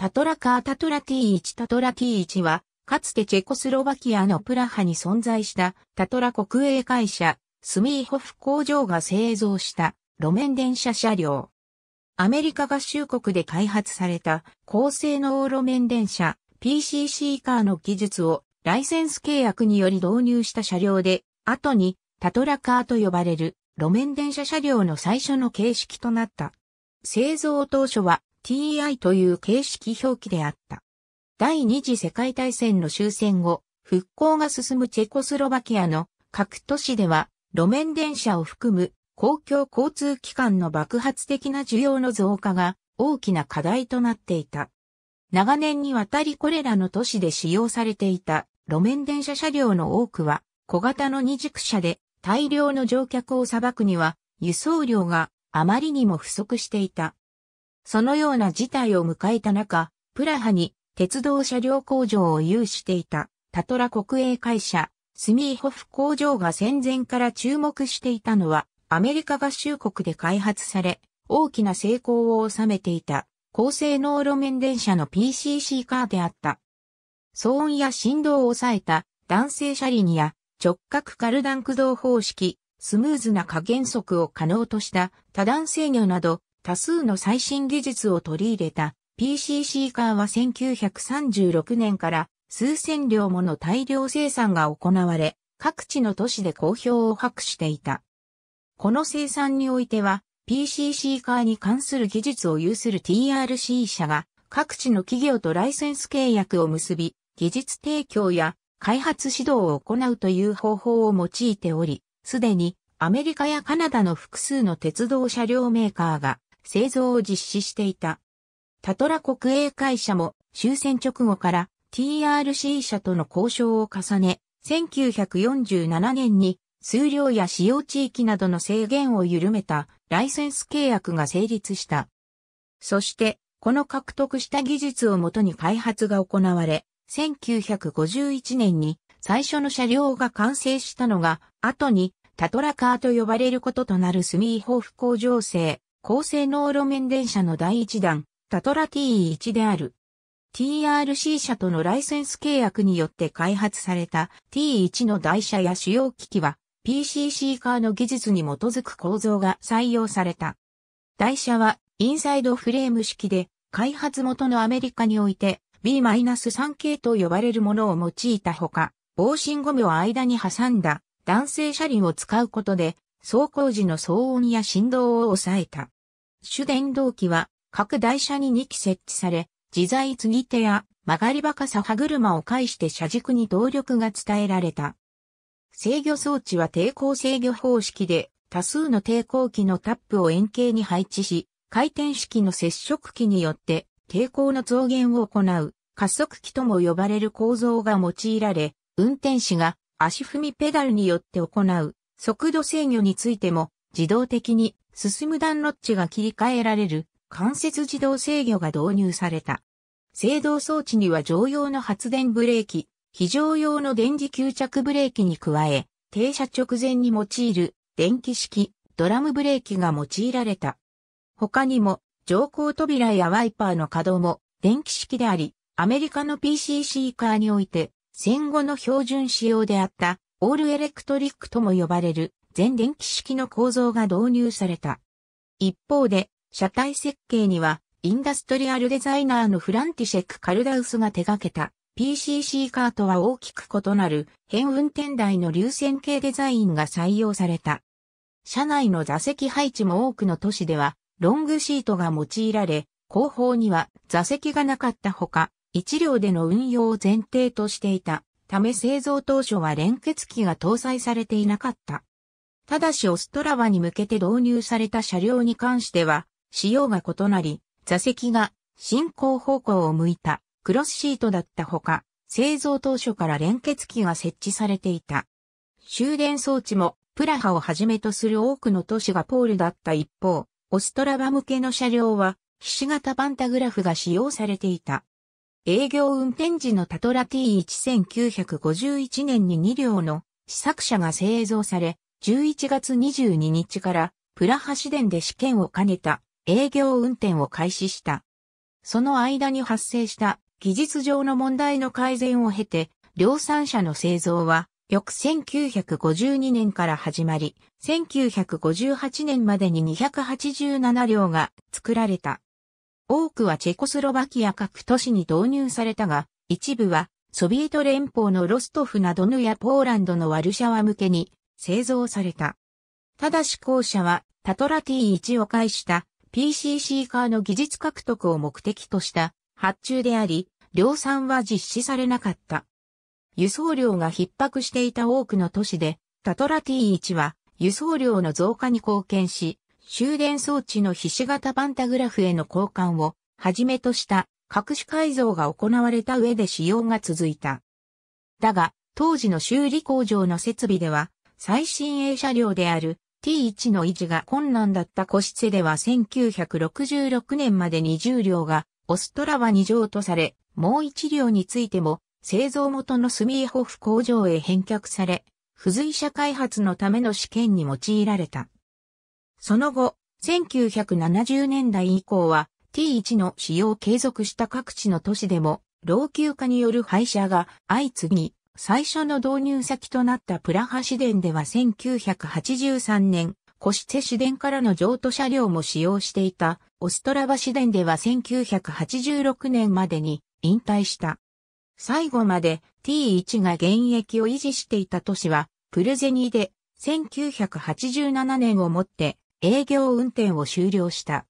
タトラカータトラ T1 タトラ T1 は、かつてチェコスロバキアのプラハに存在したタトラ国営会社、スミーホフ工場が製造した路面電車車両。アメリカ合衆国で開発された高性能路面電車 PCC カーの技術をライセンス契約により導入した車両で、後にタトラカーと呼ばれる路面電車車両の最初の形式となった。製造当初は ti という形式表記であった。第二次世界大戦の終戦後、復興が進むチェコスロバキアの各都市では路面電車を含む公共交通機関の爆発的な需要の増加が大きな課題となっていた。長年にわたりこれらの都市で使用されていた路面電車車両の多くは小型の二軸車で大量の乗客を裁くには輸送量があまりにも不足していた。そのような事態を迎えた中、プラハに鉄道車両工場を有していたタトラ国営会社、スミーホフ工場が戦前から注目していたのは、アメリカ合衆国で開発され、大きな成功を収めていた、高性能路面電車の PCC カーであった。騒音や振動を抑えた弾性車輪や直角カルダン駆動方式、スムーズな加減速を可能とした多段制御など多数の最新技術を取り入れた PC c カーは1936年から数千両もの大量生産が行われ、各地の都市で好評を博していた。この生産においては、PC c カーに関する技術を有する TRC 社が各地の企業とライセンス契約を結び、技術提供や開発指導を行うという方法を用いており、すでにアメリカやカナダの複数の鉄道車両メーカーが製造を実施していた。タトラ国営会社も終戦直後から TRC 社との交渉を重ね、1947年に数量や使用地域などの制限を緩めたライセンス契約が成立した。そして、この獲得した技術をもとに開発が行われ、1951年に最初の車両が完成したのが、後にタトラカーと呼ばれることとなるスミーホーフ工場製高性能路面電車の第1弾、タトラ T1 である。TRC 社とのライセンス契約によって開発された T1 の台車や主要機器は PCC カーの技術に基づく構造が採用された。台車はインサイドフレーム式で開発元のアメリカにおいて B-3 系と呼ばれるものを用いたほか、防振ゴムを間に挟んだ男性車輪を使うことで走行時の騒音や振動を抑えた。主電動機は各台車に2機設置され、自在継ぎ手や曲がりバカさ歯車を介して車軸に動力が伝えられた。制御装置は抵抗制御方式で多数の抵抗機のタップを円形に配置し、回転式の接触機によって抵抗の増減を行う加速機とも呼ばれる構造が用いられ、運転士が足踏みペダルによって行う速度制御についても自動的に進む段ロッチが切り替えられる間接自動制御が導入された。制動装置には常用の発電ブレーキ、非常用の電磁吸着ブレーキに加え、停車直前に用いる電気式ドラムブレーキが用いられた。他にも乗降扉やワイパーの稼働も電気式であり、アメリカの PCC カーにおいて戦後の標準仕様であったオールエレクトリックとも呼ばれる全電気式の構造が導入された。一方で、車体設計には、インダストリアルデザイナーのフランティシェック・カルダウスが手掛けた PCC カーとは大きく異なる変運転台の流線形デザインが採用された。車内の座席配置も多くの都市ではロングシートが用いられ、後方には座席がなかったほか、一両での運用を前提としていた。ため製造当初は連結機が搭載されていなかった。ただしオストラバに向けて導入された車両に関しては、仕様が異なり、座席が進行方向を向いたクロスシートだったほか、製造当初から連結機が設置されていた。終電装置もプラハをはじめとする多くの都市がポールだった一方、オストラバ向けの車両は、ひし形パンタグラフが使用されていた。営業運転時のタトラ T1951 年に2両の試作車が製造され、11月22日からプラハ市電で試験を兼ねた営業運転を開始した。その間に発生した技術上の問題の改善を経て、量産車の製造は翌1952年から始まり、1958年までに287両が作られた。多くはチェコスロバキア各都市に導入されたが、一部はソビエト連邦のロストフなどヌやポーランドのワルシャワ向けに製造された。ただし校舎はタトラ T1 を介した PCC カーの技術獲得を目的とした発注であり、量産は実施されなかった。輸送量が逼迫していた多くの都市で、タトラ T1 は輸送量の増加に貢献し、終電装置のひ型パンタグラフへの交換をはじめとした各種改造が行われた上で使用が続いた。だが、当時の修理工場の設備では、最新鋭車両である T1 の維持が困難だった個室では1966年までに0両がオストラは2乗とされ、もう1両についても製造元のスミーホフ工場へ返却され、付随車開発のための試験に用いられた。その後、1970年代以降は T1 の使用を継続した各地の都市でも老朽化による廃車が相次ぎ、最初の導入先となったプラハ市電では1983年、コシツェ市電からの譲渡車両も使用していた、オストラバ市電では1986年までに引退した。最後まで T1 が現役を維持していた都市は、プルゼニーで1987年をもって営業運転を終了した。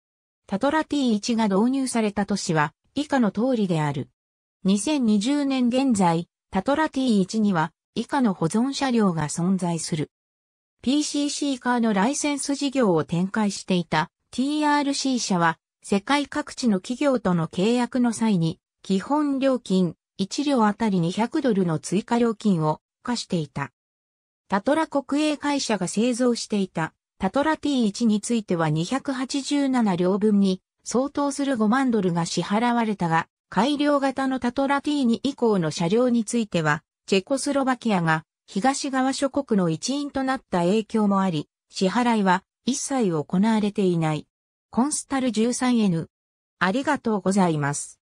タトラ T1 が導入された年は以下の通りである。2020年現在、タトラ T1 には以下の保存車両が存在する。PCC カーのライセンス事業を展開していた TRC 社は世界各地の企業との契約の際に基本料金1両あたり200ドルの追加料金を課していた。タトラ国営会社が製造していたタトラ T1 については287両分に相当する5万ドルが支払われたが、改良型のタトラ T2 以降の車両については、チェコスロバキアが東側諸国の一員となった影響もあり、支払いは一切行われていない。コンスタル 13N。ありがとうございます。